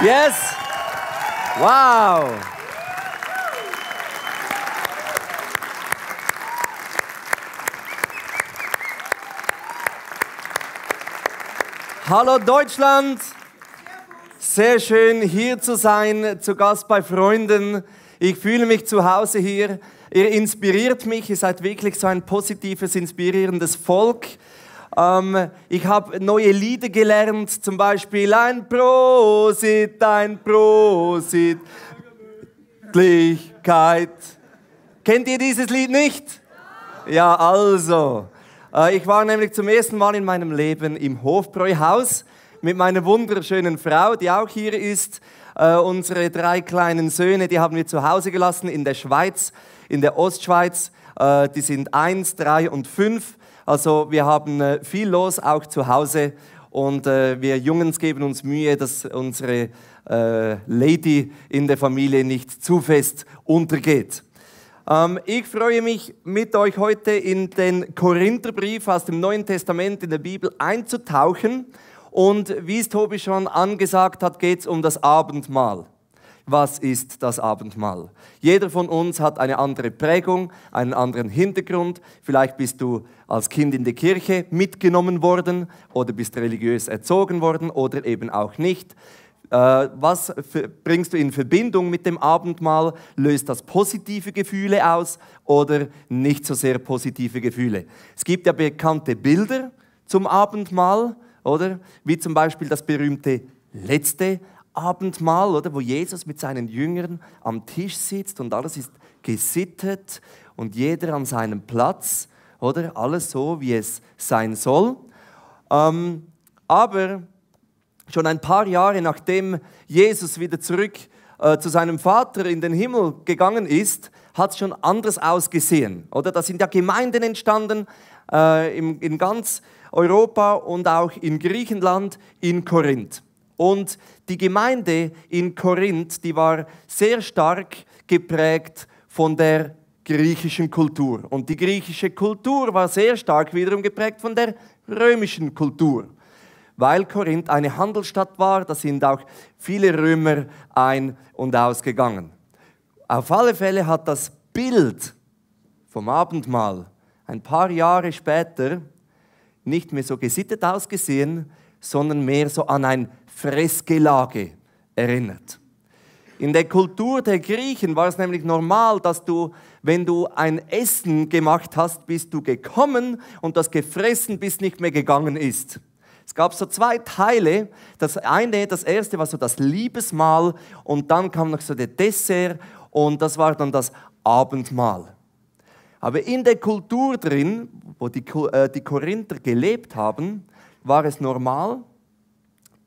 Yes! Wow! Hallo Deutschland! Sehr schön hier zu sein, zu Gast bei Freunden. Ich fühle mich zu Hause hier. Ihr inspiriert mich, ihr seid wirklich so ein positives, inspirierendes Volk. Ähm, ich habe neue Lieder gelernt, zum Beispiel ein Prosit, ein Prosit, Lichkeit. Kennt ihr dieses Lied nicht? Ja, also. Äh, ich war nämlich zum ersten Mal in meinem Leben im Hofbräuhaus mit meiner wunderschönen Frau, die auch hier ist. Äh, unsere drei kleinen Söhne, die haben wir zu Hause gelassen in der Schweiz, in der Ostschweiz. Äh, die sind eins, drei und fünf. Also wir haben äh, viel los, auch zu Hause. Und äh, wir Jungs geben uns Mühe, dass unsere Lady in der Familie nicht zu fest untergeht ähm, ich freue mich, mit euch heute in den Korintherbrief aus dem Neuen Testament in der Bibel einzutauchen. Und wie es Tobi schon angesagt hat, geht es um das Abendmahl was ist das Abendmahl? Jeder von uns hat eine andere Prägung, einen anderen Hintergrund. Vielleicht bist du als Kind in die Kirche mitgenommen worden oder bist religiös erzogen worden oder eben auch nicht. Äh, was bringst du in Verbindung mit dem Abendmahl? Löst das positive Gefühle aus oder nicht so sehr positive Gefühle? Es gibt ja bekannte Bilder zum Abendmahl, oder? Wie zum Beispiel das berühmte letzte Abendmahl, oder, wo Jesus mit seinen Jüngern am Tisch sitzt und alles ist gesittet und jeder an seinem Platz, oder alles so, wie es sein soll. Ähm, aber schon ein paar Jahre nachdem Jesus wieder zurück äh, zu seinem Vater in den Himmel gegangen ist, hat es schon anders ausgesehen. Oder? Da sind ja Gemeinden entstanden äh, im, in ganz Europa und auch in Griechenland, in Korinth. Und die Gemeinde in Korinth, die war sehr stark geprägt von der griechischen Kultur. Und die griechische Kultur war sehr stark wiederum geprägt von der römischen Kultur. Weil Korinth eine Handelsstadt war, da sind auch viele Römer ein- und ausgegangen. Auf alle Fälle hat das Bild vom Abendmahl ein paar Jahre später nicht mehr so gesittet ausgesehen, sondern mehr so an ein Fressgelage erinnert. In der Kultur der Griechen war es nämlich normal, dass du, wenn du ein Essen gemacht hast, bist du gekommen und das gefressen, bis nicht mehr gegangen ist. Es gab so zwei Teile. Das eine, das erste war so das Liebesmahl und dann kam noch so der Dessert und das war dann das Abendmahl. Aber in der Kultur drin, wo die, äh, die Korinther gelebt haben, war es normal,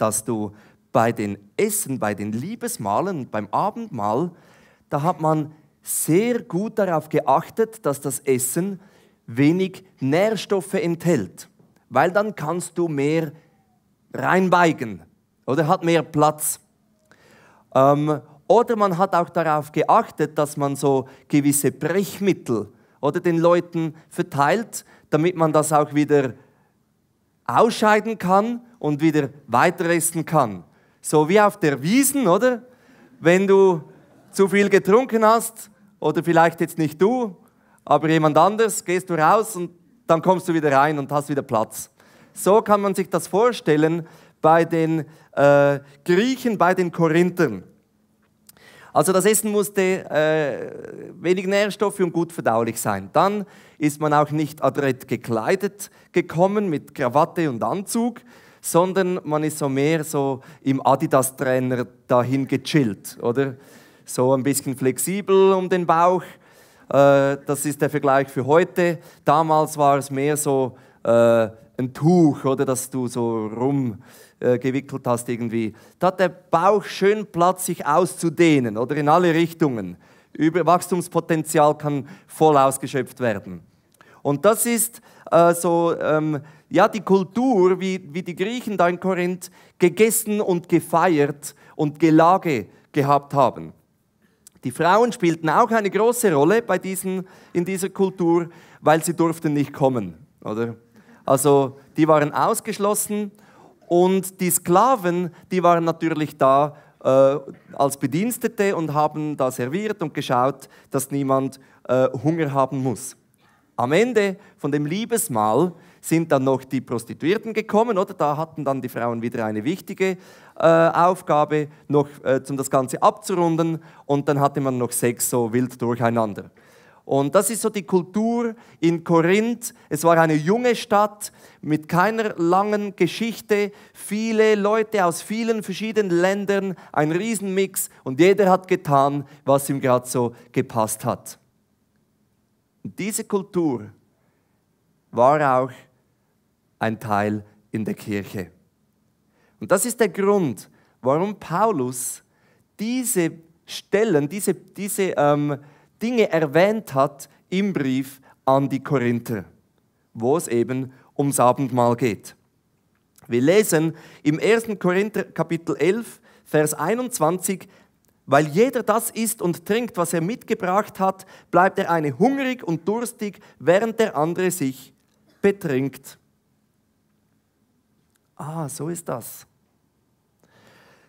dass du bei den Essen, bei den Liebesmalen, beim Abendmahl, da hat man sehr gut darauf geachtet, dass das Essen wenig Nährstoffe enthält, weil dann kannst du mehr reinbeigen oder hat mehr Platz. Ähm, oder man hat auch darauf geachtet, dass man so gewisse Brechmittel oder den Leuten verteilt, damit man das auch wieder ausscheiden kann und wieder weiterresten kann. So wie auf der Wiesen, oder? Wenn du zu viel getrunken hast, oder vielleicht jetzt nicht du, aber jemand anders, gehst du raus und dann kommst du wieder rein und hast wieder Platz. So kann man sich das vorstellen bei den äh, Griechen, bei den Korinthern. Also das Essen musste äh, wenig Nährstoffe und gut verdaulich sein. Dann ist man auch nicht adrett gekleidet gekommen mit Krawatte und Anzug, sondern man ist so mehr so im Adidas-Trainer dahin gechillt, oder? So ein bisschen flexibel um den Bauch. Äh, das ist der Vergleich für heute. Damals war es mehr so äh, ein Tuch, oder, dass du so rum äh, gewickelt hast irgendwie, da hat der Bauch schön Platz, sich auszudehnen oder in alle Richtungen. Über Wachstumspotenzial kann voll ausgeschöpft werden. Und das ist äh, so, ähm, ja, die Kultur, wie, wie die Griechen da in Korinth gegessen und gefeiert und Gelage gehabt haben. Die Frauen spielten auch eine große Rolle bei diesen, in dieser Kultur, weil sie durften nicht kommen. Oder? Also die waren ausgeschlossen und die Sklaven, die waren natürlich da äh, als Bedienstete und haben da serviert und geschaut, dass niemand äh, Hunger haben muss. Am Ende von dem Liebesmahl sind dann noch die Prostituierten gekommen, oder? Da hatten dann die Frauen wieder eine wichtige äh, Aufgabe, noch äh, um das Ganze abzurunden. Und dann hatte man noch Sex so wild durcheinander. Und das ist so die Kultur in Korinth. Es war eine junge Stadt mit keiner langen Geschichte, viele Leute aus vielen verschiedenen Ländern, ein Riesenmix und jeder hat getan, was ihm gerade so gepasst hat. Und diese Kultur war auch ein Teil in der Kirche. Und das ist der Grund, warum Paulus diese Stellen, diese, diese ähm, Dinge erwähnt hat im Brief an die Korinther, wo es eben ums Abendmahl geht. Wir lesen im 1. Korinther Kapitel 11, Vers 21, weil jeder das isst und trinkt, was er mitgebracht hat, bleibt der eine hungrig und durstig, während der andere sich betrinkt. Ah, so ist das.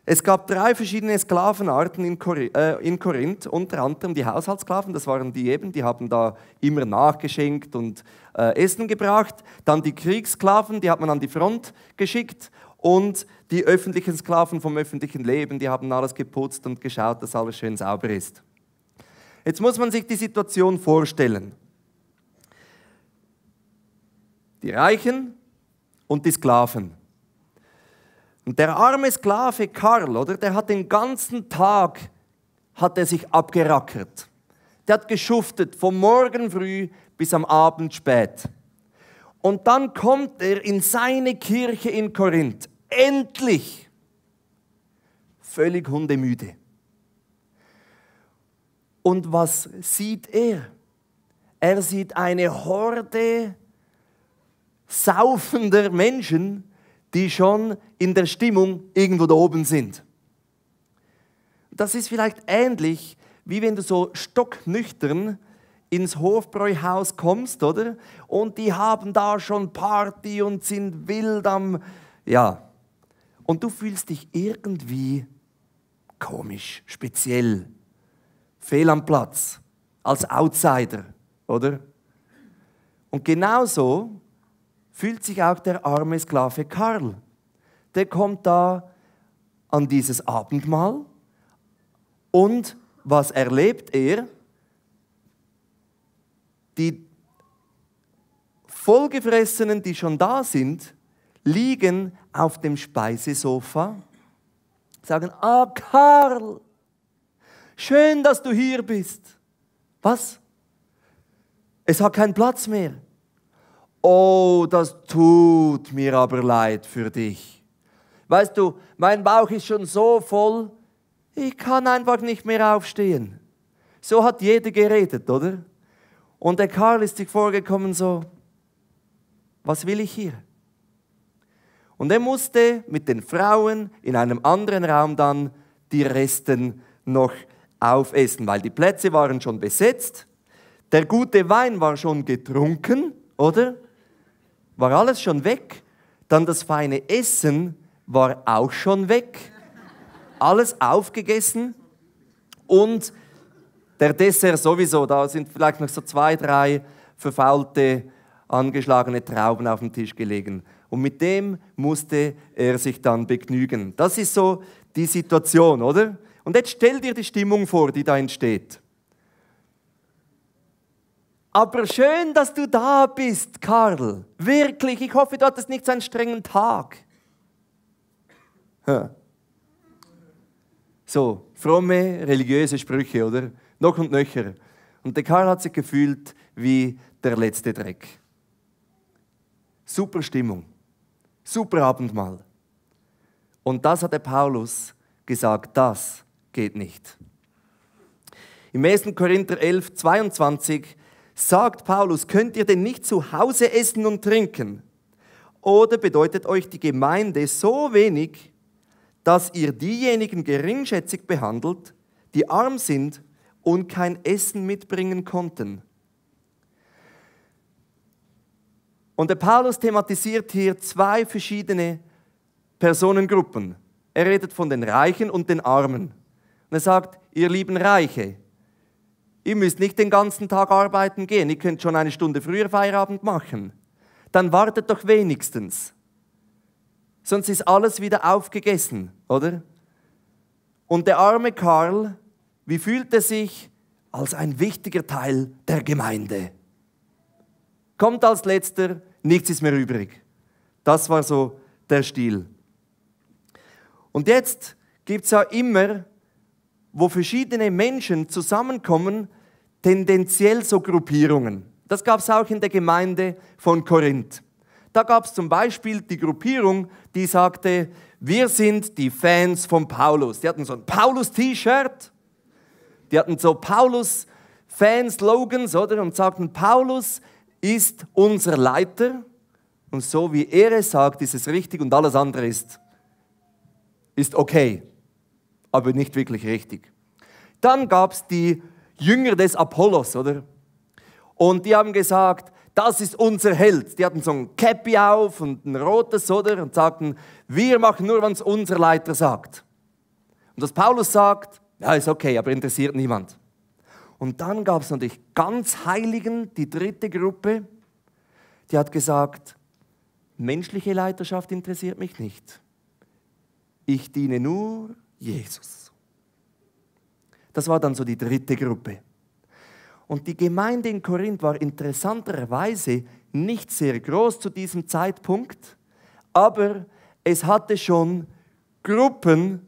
Es gab drei verschiedene Sklavenarten in Korinth, äh, in Korinth, unter anderem die Haushaltssklaven, das waren die eben, die haben da immer nachgeschenkt und äh, Essen gebracht. Dann die Kriegssklaven, die hat man an die Front geschickt. Und die öffentlichen Sklaven vom öffentlichen Leben, die haben alles geputzt und geschaut, dass alles schön sauber ist. Jetzt muss man sich die Situation vorstellen. Die Reichen und die Sklaven. Und der arme Sklave Karl, oder, der hat den ganzen Tag, hat er sich abgerackert. Der hat geschuftet, vom Morgen früh bis am Abend spät. Und dann kommt er in seine Kirche in Korinth. Endlich! Völlig hundemüde. Und was sieht er? Er sieht eine Horde saufender Menschen, die schon in der Stimmung irgendwo da oben sind. Das ist vielleicht ähnlich, wie wenn du so stocknüchtern ins Hofbräuhaus kommst, oder? Und die haben da schon Party und sind wild am, ja. Und du fühlst dich irgendwie komisch, speziell, fehl am Platz, als Outsider, oder? Und genauso fühlt sich auch der arme Sklave Karl. Der kommt da an dieses Abendmahl und was erlebt er? Die Vollgefressenen, die schon da sind, liegen auf dem Speisesofa, sagen, ah Karl, schön, dass du hier bist. Was? Es hat keinen Platz mehr oh, das tut mir aber leid für dich. Weißt du, mein Bauch ist schon so voll, ich kann einfach nicht mehr aufstehen. So hat jeder geredet, oder? Und der Karl ist sich vorgekommen so, was will ich hier? Und er musste mit den Frauen in einem anderen Raum dann die Resten noch aufessen, weil die Plätze waren schon besetzt, der gute Wein war schon getrunken, oder? war alles schon weg. Dann das feine Essen war auch schon weg. Alles aufgegessen. Und der Dessert sowieso, da sind vielleicht noch so zwei, drei verfaulte, angeschlagene Trauben auf dem Tisch gelegen. Und mit dem musste er sich dann begnügen. Das ist so die Situation, oder? Und jetzt stell dir die Stimmung vor, die da entsteht. Aber schön, dass du da bist, Karl. Wirklich, ich hoffe, du hattest nicht so einen strengen Tag. So, fromme religiöse Sprüche, oder? Noch und nöcher. Und der Karl hat sich gefühlt wie der letzte Dreck. Super Stimmung. Super Abendmahl. Und das hat der Paulus gesagt, das geht nicht. Im 1. Korinther 11, 22 sagt Paulus, könnt ihr denn nicht zu Hause essen und trinken? Oder bedeutet euch die Gemeinde so wenig, dass ihr diejenigen geringschätzig behandelt, die arm sind und kein Essen mitbringen konnten? Und der Paulus thematisiert hier zwei verschiedene Personengruppen. Er redet von den Reichen und den Armen. Und er sagt, ihr lieben Reiche, Ihr müsst nicht den ganzen Tag arbeiten gehen, ihr könnt schon eine Stunde früher Feierabend machen. Dann wartet doch wenigstens. Sonst ist alles wieder aufgegessen, oder? Und der arme Karl, wie fühlt er sich als ein wichtiger Teil der Gemeinde? Kommt als letzter, nichts ist mehr übrig. Das war so der Stil. Und jetzt gibt es ja immer wo verschiedene Menschen zusammenkommen, tendenziell so Gruppierungen. Das gab es auch in der Gemeinde von Korinth. Da gab es zum Beispiel die Gruppierung, die sagte, wir sind die Fans von Paulus. Die hatten so ein Paulus-T-Shirt, die hatten so Paulus-Fan-Slogans, oder? Und sagten, Paulus ist unser Leiter und so wie er es sagt, ist es richtig und alles andere ist, ist okay aber nicht wirklich richtig. Dann gab es die Jünger des Apollos, oder? Und die haben gesagt, das ist unser Held. Die hatten so ein Cappy auf und ein rotes, oder? Und sagten, wir machen nur, was unser Leiter sagt. Und was Paulus sagt, ja, ist okay, aber interessiert niemand. Und dann gab es natürlich ganz Heiligen, die dritte Gruppe, die hat gesagt, menschliche Leiterschaft interessiert mich nicht. Ich diene nur Jesus. Das war dann so die dritte Gruppe. Und die Gemeinde in Korinth war interessanterweise nicht sehr groß zu diesem Zeitpunkt, aber es hatte schon Gruppen,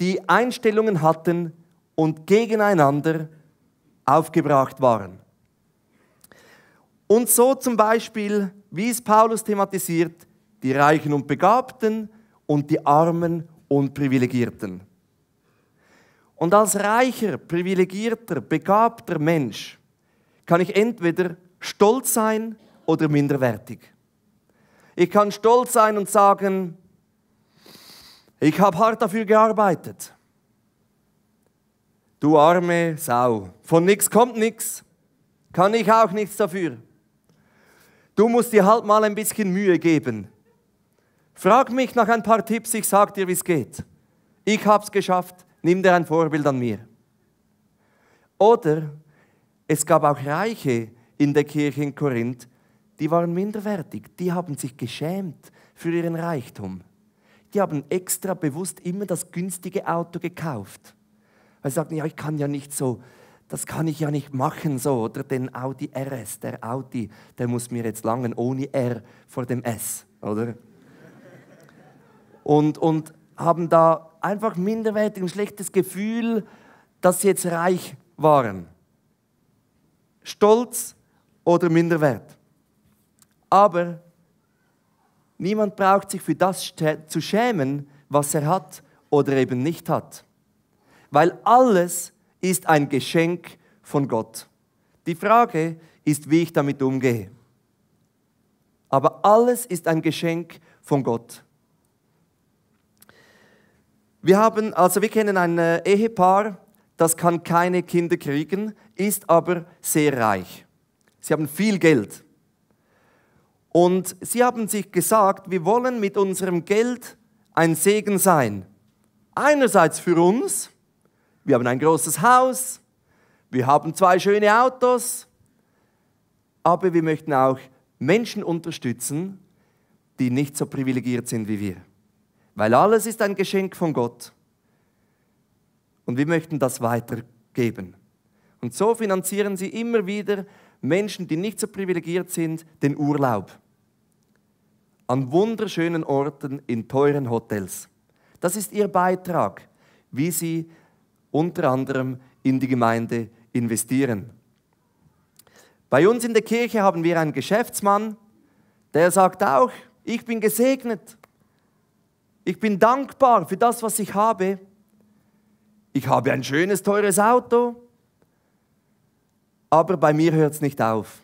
die Einstellungen hatten und gegeneinander aufgebracht waren. Und so zum Beispiel, wie es Paulus thematisiert, die Reichen und Begabten und die Armen und Privilegierten. Und als reicher, privilegierter, begabter Mensch kann ich entweder stolz sein oder minderwertig. Ich kann stolz sein und sagen, ich habe hart dafür gearbeitet. Du arme Sau, von nichts kommt nichts, kann ich auch nichts dafür. Du musst dir halt mal ein bisschen Mühe geben. Frag mich nach ein paar Tipps, ich sag dir, wie es geht. Ich hab's geschafft, nimm dir ein Vorbild an mir. Oder es gab auch Reiche in der Kirche in Korinth, die waren minderwertig, die haben sich geschämt für ihren Reichtum. Die haben extra bewusst immer das günstige Auto gekauft. Weil sie sagten, ja, ich kann ja nicht so, das kann ich ja nicht machen so. Oder den Audi RS, der Audi, der muss mir jetzt langen ohne R vor dem S, oder? und, und haben da einfach minderwertig ein schlechtes Gefühl, dass sie jetzt reich waren. Stolz oder Minderwert. Aber niemand braucht sich für das zu schämen, was er hat oder eben nicht hat. Weil alles ist ein Geschenk von Gott. Die Frage ist, wie ich damit umgehe. Aber alles ist ein Geschenk von Gott. Wir haben, also wir kennen ein äh, Ehepaar, das kann keine Kinder kriegen, ist aber sehr reich. Sie haben viel Geld. Und sie haben sich gesagt, wir wollen mit unserem Geld ein Segen sein. Einerseits für uns, wir haben ein großes Haus, wir haben zwei schöne Autos, aber wir möchten auch Menschen unterstützen, die nicht so privilegiert sind wie wir weil alles ist ein Geschenk von Gott. Und wir möchten das weitergeben. Und so finanzieren sie immer wieder Menschen, die nicht so privilegiert sind, den Urlaub. An wunderschönen Orten in teuren Hotels. Das ist ihr Beitrag, wie sie unter anderem in die Gemeinde investieren. Bei uns in der Kirche haben wir einen Geschäftsmann, der sagt auch, ich bin gesegnet. Ich bin dankbar für das, was ich habe. Ich habe ein schönes, teures Auto. Aber bei mir hört es nicht auf.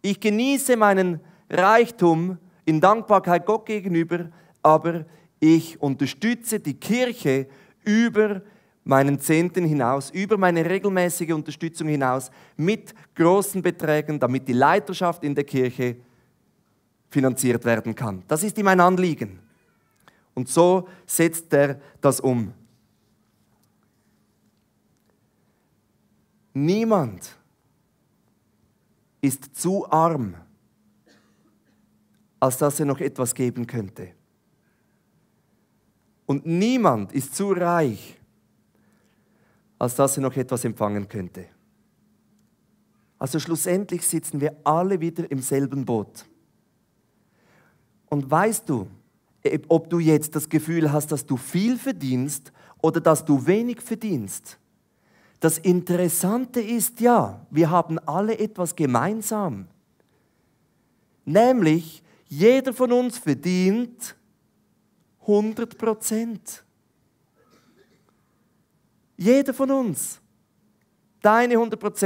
Ich genieße meinen Reichtum in Dankbarkeit Gott gegenüber, aber ich unterstütze die Kirche über meinen Zehnten hinaus, über meine regelmäßige Unterstützung hinaus mit großen Beträgen, damit die Leiterschaft in der Kirche finanziert werden kann. Das ist ihm ein Anliegen. Und so setzt er das um. Niemand ist zu arm, als dass er noch etwas geben könnte. Und niemand ist zu reich, als dass er noch etwas empfangen könnte. Also schlussendlich sitzen wir alle wieder im selben Boot. Und weißt du, ob du jetzt das Gefühl hast, dass du viel verdienst oder dass du wenig verdienst. Das Interessante ist ja, wir haben alle etwas gemeinsam. Nämlich, jeder von uns verdient 100 Jeder von uns. Deine 100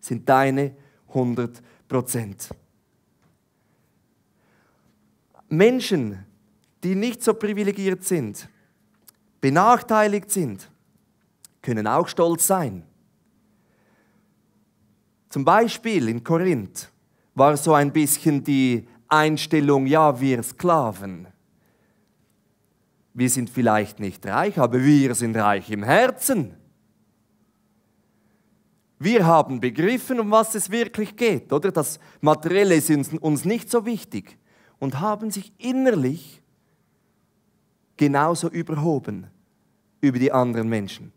sind deine 100 Prozent. Menschen, die nicht so privilegiert sind, benachteiligt sind, können auch stolz sein. Zum Beispiel in Korinth war so ein bisschen die Einstellung, ja, wir Sklaven. Wir sind vielleicht nicht reich, aber wir sind reich im Herzen. Wir haben begriffen, um was es wirklich geht, oder? Das Materielle ist uns, nicht so wichtig und haben sich innerlich genauso überhoben über die anderen Menschen.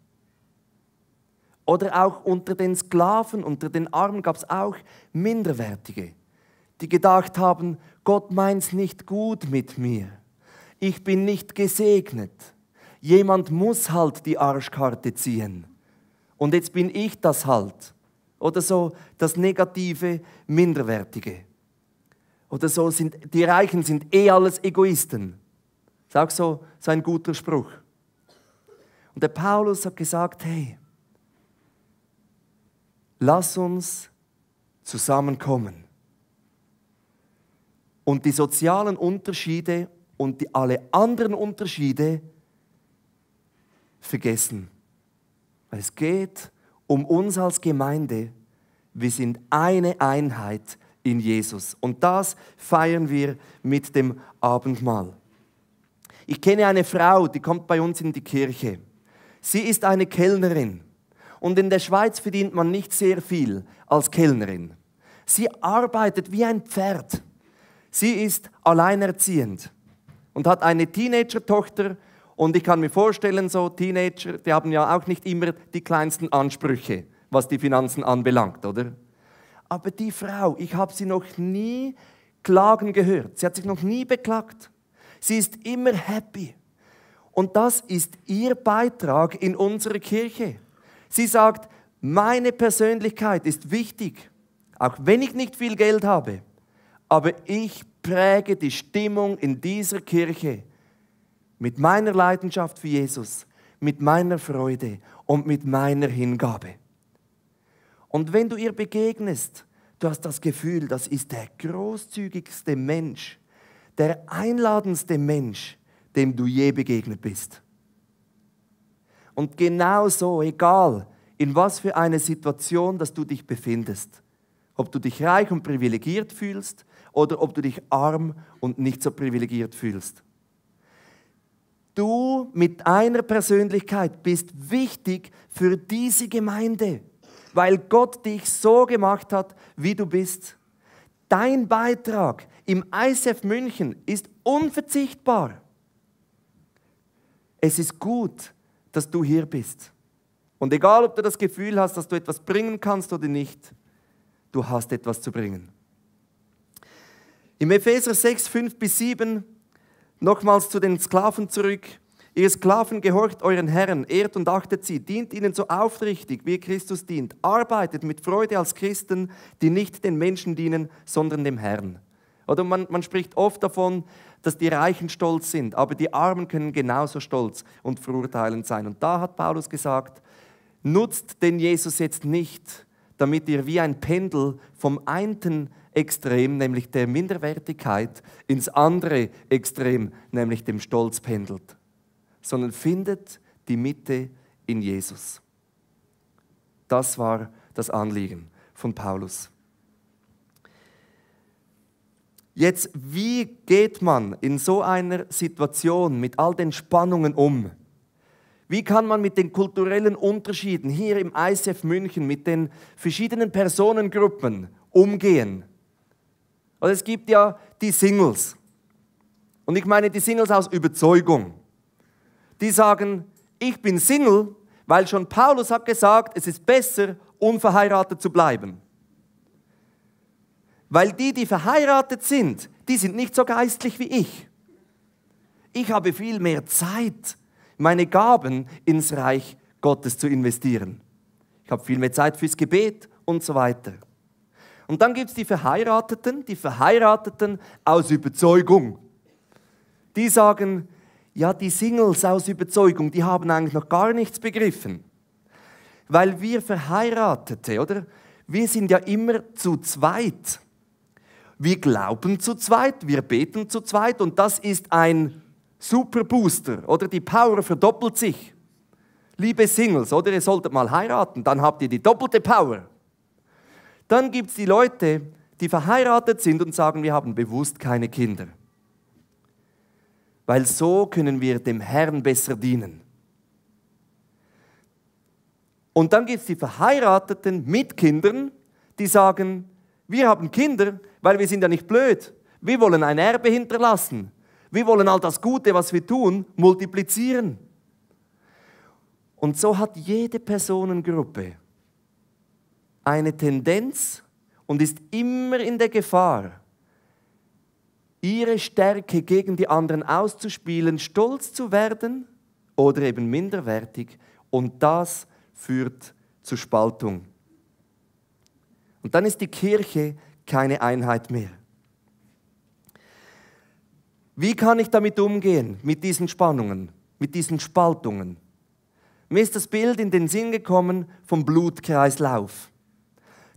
Oder auch unter den Sklaven, unter den Armen gab es auch Minderwertige, die gedacht haben, Gott meint es nicht gut mit mir. Ich bin nicht gesegnet. Jemand muss halt die Arschkarte ziehen. Und jetzt bin ich das halt. Oder so das negative Minderwertige. Oder so sind die Reichen sind eh alles Egoisten ist auch so, so ein guter Spruch. Und der Paulus hat gesagt, hey, lass uns zusammenkommen und die sozialen Unterschiede und die, alle anderen Unterschiede vergessen. Weil es geht um uns als Gemeinde. Wir sind eine Einheit in Jesus. Und das feiern wir mit dem Abendmahl. Ich kenne eine Frau, die kommt bei uns in die Kirche. Sie ist eine Kellnerin. Und in der Schweiz verdient man nicht sehr viel als Kellnerin. Sie arbeitet wie ein Pferd. Sie ist alleinerziehend und hat eine Teenager-Tochter. Und ich kann mir vorstellen, so Teenager, die haben ja auch nicht immer die kleinsten Ansprüche, was die Finanzen anbelangt, oder? Aber die Frau, ich habe sie noch nie klagen gehört. Sie hat sich noch nie beklagt. Sie ist immer happy. Und das ist ihr Beitrag in unserer Kirche. Sie sagt, meine Persönlichkeit ist wichtig, auch wenn ich nicht viel Geld habe. Aber ich präge die Stimmung in dieser Kirche mit meiner Leidenschaft für Jesus, mit meiner Freude und mit meiner Hingabe. Und wenn du ihr begegnest, du hast das Gefühl, das ist der großzügigste Mensch, der einladendste Mensch, dem du je begegnet bist. Und genau so, egal in was für eine Situation, dass du dich befindest, ob du dich reich und privilegiert fühlst oder ob du dich arm und nicht so privilegiert fühlst. Du mit einer Persönlichkeit bist wichtig für diese Gemeinde, weil Gott dich so gemacht hat, wie du bist. Dein Beitrag im ISF München ist unverzichtbar. Es ist gut, dass du hier bist. Und egal, ob du das Gefühl hast, dass du etwas bringen kannst oder nicht, du hast etwas zu bringen. Im Epheser 6, 5 bis 7, nochmals zu den Sklaven zurück. Ihr Sklaven gehorcht euren Herren, ehrt und achtet sie, dient ihnen so aufrichtig, wie Christus dient, arbeitet mit Freude als Christen, die nicht den Menschen dienen, sondern dem Herrn. Oder man, man spricht oft davon, dass die Reichen stolz sind, aber die Armen können genauso stolz und verurteilend sein. Und da hat Paulus gesagt, nutzt den Jesus jetzt nicht, damit ihr wie ein Pendel vom einen Extrem, nämlich der Minderwertigkeit, ins andere Extrem, nämlich dem Stolz pendelt, sondern findet die Mitte in Jesus. Das war das Anliegen von Paulus. Jetzt, wie geht man in so einer Situation mit all den Spannungen um? Wie kann man mit den kulturellen Unterschieden hier im ICF München, mit den verschiedenen Personengruppen umgehen? Also es gibt ja die Singles. Und ich meine die Singles aus Überzeugung. Die sagen, ich bin Single, weil schon Paulus hat gesagt, es ist besser, unverheiratet zu bleiben. Weil die, die verheiratet sind, die sind nicht so geistlich wie ich. Ich habe viel mehr Zeit, meine Gaben ins Reich Gottes zu investieren. Ich habe viel mehr Zeit fürs Gebet und so weiter. Und dann gibt es die Verheirateten, die Verheirateten aus Überzeugung. Die sagen, ja, die Singles aus Überzeugung, die haben eigentlich noch gar nichts begriffen. Weil wir Verheiratete, oder? Wir sind ja immer zu zweit. Wir glauben zu zweit, wir beten zu zweit und das ist ein Superbooster oder? Die Power verdoppelt sich. Liebe Singles, oder? Ihr solltet mal heiraten, dann habt ihr die doppelte Power. Dann gibt es die Leute, die verheiratet sind und sagen, wir haben bewusst keine Kinder. Weil so können wir dem Herrn besser dienen. Und dann gibt es die Verheirateten mit Kindern, die sagen, wir haben Kinder, weil wir sind ja nicht blöd. Wir wollen ein Erbe hinterlassen. Wir wollen all das Gute, was wir tun, multiplizieren. Und so hat jede Personengruppe eine Tendenz und ist immer in der Gefahr, ihre Stärke gegen die anderen auszuspielen, stolz zu werden oder eben minderwertig. Und das führt zu Spaltung. Und dann ist die Kirche keine Einheit mehr. Wie kann ich damit umgehen, mit diesen Spannungen, mit diesen Spaltungen? Mir ist das Bild in den Sinn gekommen vom Blutkreislauf.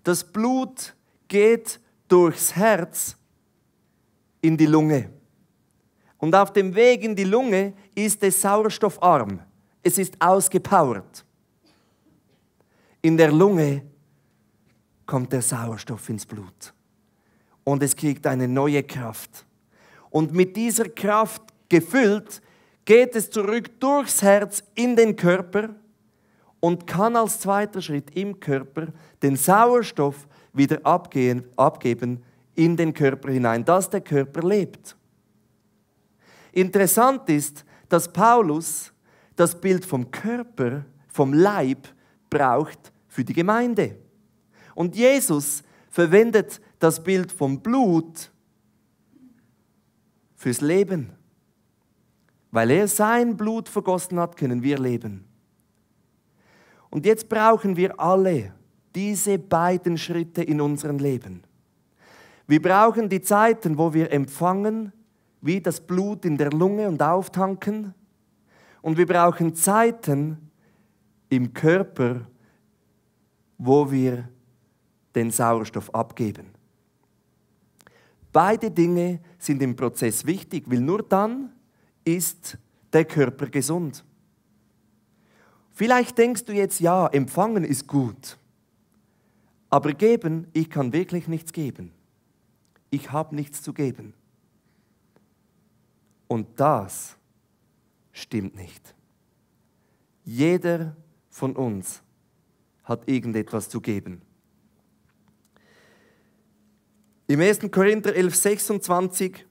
Das Blut geht durchs Herz in die Lunge. Und auf dem Weg in die Lunge ist es sauerstoffarm. Es ist ausgepowert. In der Lunge ist kommt der Sauerstoff ins Blut. Und es kriegt eine neue Kraft. Und mit dieser Kraft gefüllt geht es zurück durchs Herz in den Körper und kann als zweiter Schritt im Körper den Sauerstoff wieder abgehen, abgeben in den Körper hinein, dass der Körper lebt. Interessant ist, dass Paulus das Bild vom Körper, vom Leib braucht für die Gemeinde. Und Jesus verwendet das Bild vom Blut fürs Leben. Weil er sein Blut vergossen hat, können wir leben. Und jetzt brauchen wir alle diese beiden Schritte in unserem Leben. Wir brauchen die Zeiten, wo wir empfangen, wie das Blut in der Lunge und auftanken. Und wir brauchen Zeiten im Körper, wo wir den Sauerstoff abgeben. Beide Dinge sind im Prozess wichtig, weil nur dann ist der Körper gesund. Vielleicht denkst du jetzt, ja, empfangen ist gut, aber geben, ich kann wirklich nichts geben. Ich habe nichts zu geben. Und das stimmt nicht. Jeder von uns hat irgendetwas zu geben. Im 1. Korinther 11, 26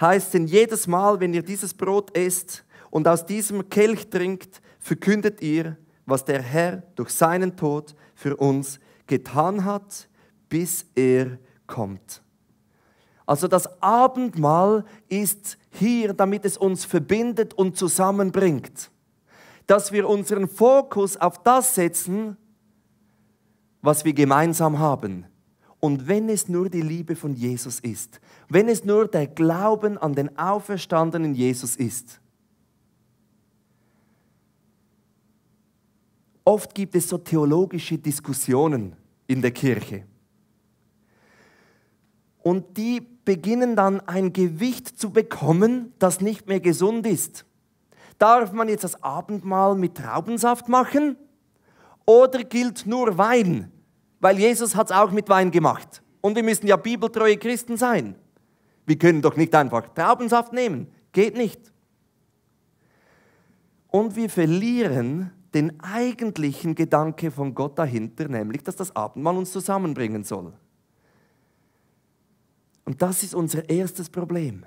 heißt denn jedes Mal, wenn ihr dieses Brot esst und aus diesem Kelch trinkt, verkündet ihr, was der Herr durch seinen Tod für uns getan hat, bis er kommt. Also das Abendmahl ist hier, damit es uns verbindet und zusammenbringt. Dass wir unseren Fokus auf das setzen, was wir gemeinsam haben. Und wenn es nur die Liebe von Jesus ist, wenn es nur der Glauben an den auferstandenen Jesus ist, oft gibt es so theologische Diskussionen in der Kirche. Und die beginnen dann ein Gewicht zu bekommen, das nicht mehr gesund ist. Darf man jetzt das Abendmahl mit Traubensaft machen? Oder gilt nur Wein? weil Jesus hat es auch mit Wein gemacht. Und wir müssen ja bibeltreue Christen sein. Wir können doch nicht einfach Traubensaft nehmen. Geht nicht. Und wir verlieren den eigentlichen Gedanke von Gott dahinter, nämlich, dass das Abendmahl uns zusammenbringen soll. Und das ist unser erstes Problem,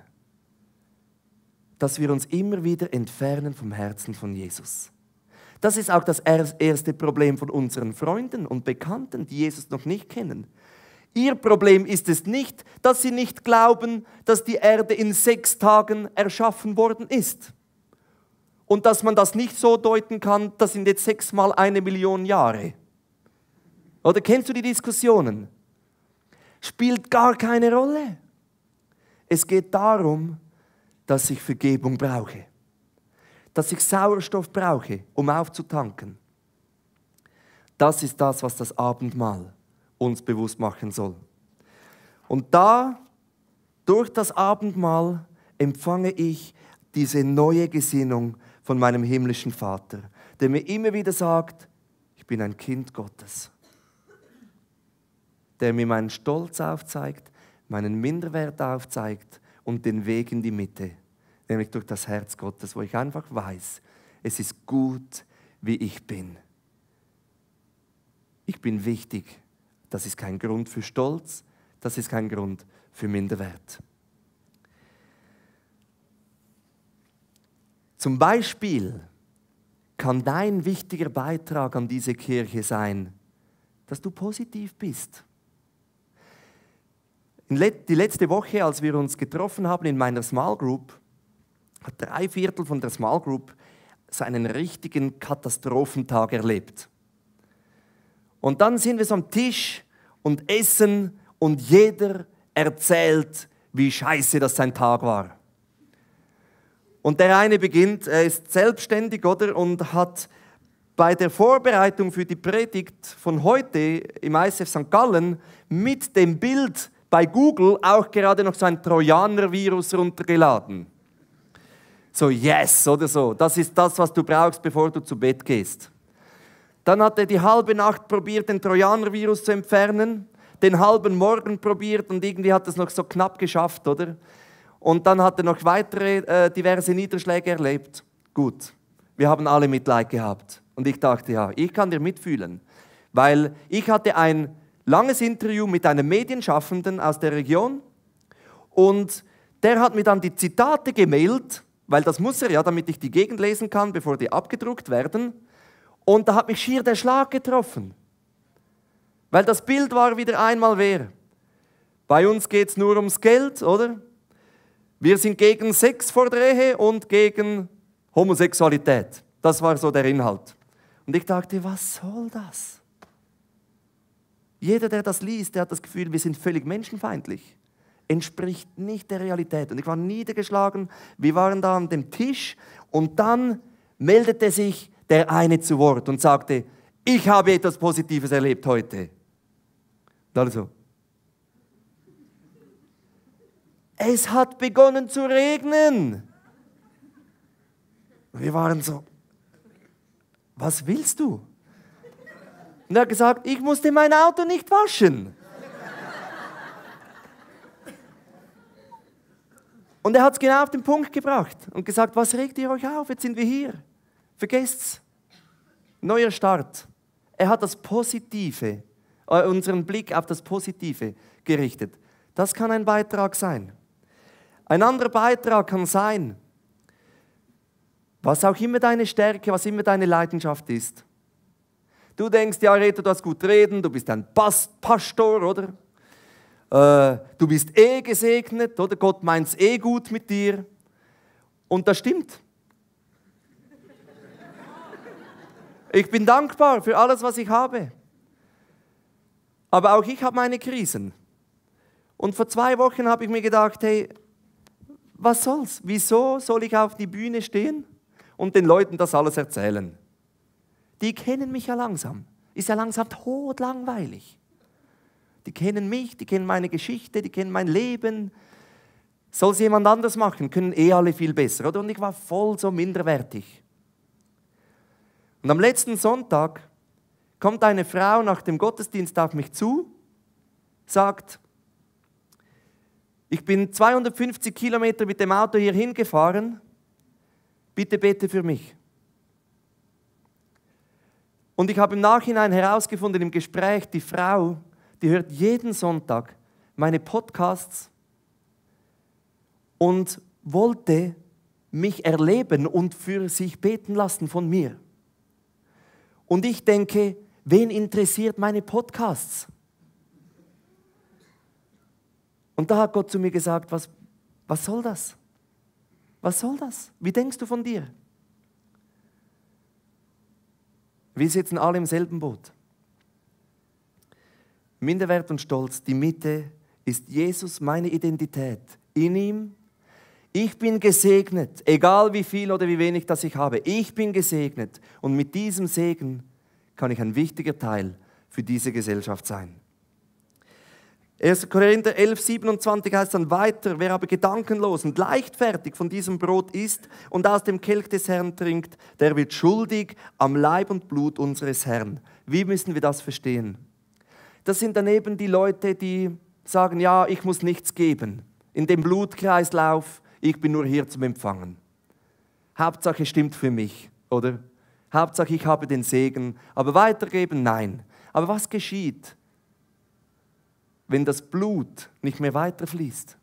dass wir uns immer wieder entfernen vom Herzen von Jesus. Das ist auch das erste Problem von unseren Freunden und Bekannten, die Jesus noch nicht kennen. Ihr Problem ist es nicht, dass sie nicht glauben, dass die Erde in sechs Tagen erschaffen worden ist. Und dass man das nicht so deuten kann, das sind jetzt sechsmal eine Million Jahre. Oder kennst du die Diskussionen? Spielt gar keine Rolle. Es geht darum, dass ich Vergebung brauche dass ich Sauerstoff brauche, um aufzutanken. Das ist das, was das Abendmahl uns bewusst machen soll. Und da, durch das Abendmahl, empfange ich diese neue Gesinnung von meinem himmlischen Vater, der mir immer wieder sagt, ich bin ein Kind Gottes, der mir meinen Stolz aufzeigt, meinen Minderwert aufzeigt und den Weg in die Mitte nämlich durch das Herz Gottes, wo ich einfach weiß, es ist gut, wie ich bin. Ich bin wichtig. Das ist kein Grund für Stolz, das ist kein Grund für Minderwert. Zum Beispiel kann dein wichtiger Beitrag an diese Kirche sein, dass du positiv bist. Die letzte Woche, als wir uns getroffen haben in meiner Small Group, hat drei Viertel von der Small Group seinen richtigen Katastrophentag erlebt. Und dann sind wir so am Tisch und essen und jeder erzählt, wie scheiße das sein Tag war. Und der eine beginnt, er ist selbstständig, oder? Und hat bei der Vorbereitung für die Predigt von heute im ISF St. Gallen mit dem Bild bei Google auch gerade noch so ein Trojaner-Virus runtergeladen. So, yes oder so. Das ist das, was du brauchst, bevor du zu Bett gehst. Dann hat er die halbe Nacht probiert, den Trojaner-Virus zu entfernen, den halben Morgen probiert und irgendwie hat er es noch so knapp geschafft, oder? Und dann hat er noch weitere äh, diverse Niederschläge erlebt. Gut, wir haben alle Mitleid gehabt. Und ich dachte, ja, ich kann dir mitfühlen. Weil ich hatte ein langes Interview mit einem Medienschaffenden aus der Region und der hat mir dann die Zitate gemailt, weil das muss er ja, damit ich die Gegend lesen kann, bevor die abgedruckt werden. Und da hat mich schier der Schlag getroffen, weil das Bild war wieder einmal wer. Bei uns geht es nur ums Geld, oder? Wir sind gegen Sex vor der Ehe und gegen Homosexualität. Das war so der Inhalt. Und ich dachte, was soll das? Jeder, der das liest, der hat das Gefühl, wir sind völlig menschenfeindlich entspricht nicht der Realität. Und ich war niedergeschlagen. Wir waren da an dem Tisch und dann meldete sich der eine zu Wort und sagte, ich habe etwas Positives erlebt heute. Und alle so. Es hat begonnen zu regnen. wir waren so, was willst du? Und er hat gesagt, ich musste mein Auto nicht waschen. Und er hat es genau auf den Punkt gebracht und gesagt, was regt ihr euch auf? Jetzt sind wir hier. Vergesst's. Neuer Start. Er hat das Positive, äh, unseren Blick auf das Positive gerichtet. Das kann ein Beitrag sein. Ein anderer Beitrag kann sein, was auch immer deine Stärke, was immer deine Leidenschaft ist. Du denkst, ja, Reto, du hast gut reden, du bist ein Pastor, oder? Äh, du bist eh gesegnet, oder Gott meint es eh gut mit dir. Und das stimmt. Ich bin dankbar für alles, was ich habe. Aber auch ich habe meine Krisen. Und vor zwei Wochen habe ich mir gedacht, hey, was soll's? Wieso soll ich auf die Bühne stehen und den Leuten das alles erzählen? Die kennen mich ja langsam. Ist ja langsam todlangweilig. Die kennen mich, die kennen meine Geschichte, die kennen mein Leben. Soll es jemand anders machen, können eh alle viel besser, oder? Und ich war voll so minderwertig. Und am letzten Sonntag kommt eine Frau nach dem Gottesdienst auf mich zu, sagt, ich bin 250 Kilometer mit dem Auto hier hingefahren, bitte bete für mich. Und ich habe im Nachhinein herausgefunden, im Gespräch, die Frau die hört jeden Sonntag meine Podcasts und wollte mich erleben und für sich beten lassen von mir. Und ich denke, wen interessiert meine Podcasts? Und da hat Gott zu mir gesagt, was, was soll das? Was soll das? Wie denkst du von dir? Wir sitzen alle im selben Boot. Minderwert und Stolz, die Mitte ist Jesus meine Identität. In ihm, ich bin gesegnet, egal wie viel oder wie wenig das ich habe. Ich bin gesegnet und mit diesem Segen kann ich ein wichtiger Teil für diese Gesellschaft sein. 1. Korinther 11, 27 heißt dann weiter, wer aber gedankenlos und leichtfertig von diesem Brot isst und aus dem Kelch des Herrn trinkt, der wird schuldig am Leib und Blut unseres Herrn. Wie müssen wir das verstehen? das sind dann eben die Leute, die sagen, ja, ich muss nichts geben. In dem Blutkreislauf, ich bin nur hier zum Empfangen. Hauptsache stimmt für mich, oder? Hauptsache ich habe den Segen, aber weitergeben, nein. Aber was geschieht, wenn das Blut nicht mehr weiterfließt?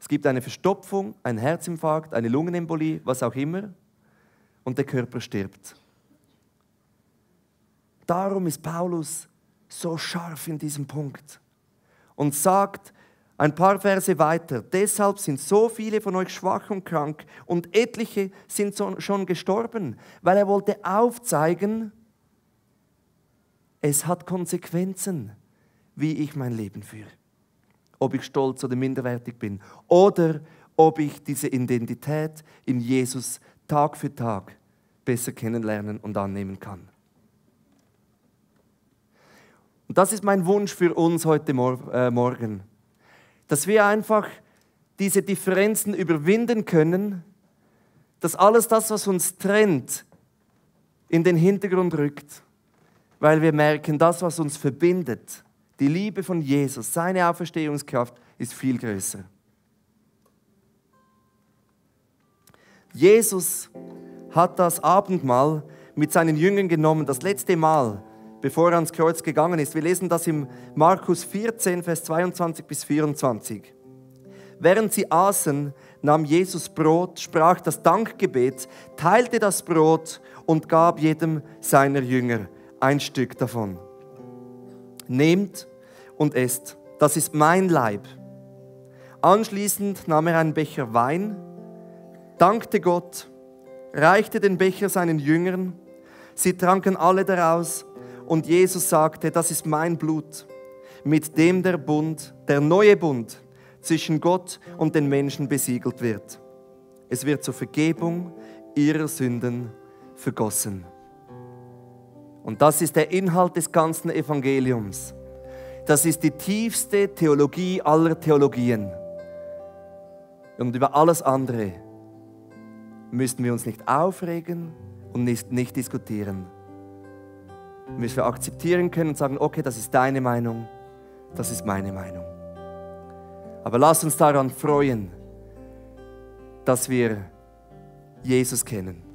Es gibt eine Verstopfung, einen Herzinfarkt, eine Lungenembolie, was auch immer, und der Körper stirbt. Darum ist Paulus so scharf in diesem Punkt und sagt ein paar Verse weiter, deshalb sind so viele von euch schwach und krank und etliche sind schon gestorben, weil er wollte aufzeigen, es hat Konsequenzen, wie ich mein Leben führe. Ob ich stolz oder minderwertig bin oder ob ich diese Identität in Jesus Tag für Tag besser kennenlernen und annehmen kann. Und das ist mein Wunsch für uns heute äh, Morgen, dass wir einfach diese Differenzen überwinden können, dass alles das, was uns trennt, in den Hintergrund rückt, weil wir merken, das, was uns verbindet, die Liebe von Jesus, seine Auferstehungskraft ist viel größer. Jesus hat das Abendmahl mit seinen Jüngern genommen, das letzte Mal, bevor er ans Kreuz gegangen ist. Wir lesen das im Markus 14, Vers 22 bis 24. Während sie aßen, nahm Jesus Brot, sprach das Dankgebet, teilte das Brot und gab jedem seiner Jünger ein Stück davon. Nehmt und esst, das ist mein Leib. Anschließend nahm er einen Becher Wein, dankte Gott, reichte den Becher seinen Jüngern, sie tranken alle daraus und Jesus sagte, das ist mein Blut, mit dem der Bund, der neue Bund zwischen Gott und den Menschen besiegelt wird. Es wird zur Vergebung ihrer Sünden vergossen. Und das ist der Inhalt des ganzen Evangeliums. Das ist die tiefste Theologie aller Theologien. Und über alles andere müssen wir uns nicht aufregen und nicht, nicht diskutieren müssen wir akzeptieren können und sagen, okay, das ist deine Meinung, das ist meine Meinung. Aber lass uns daran freuen, dass wir Jesus kennen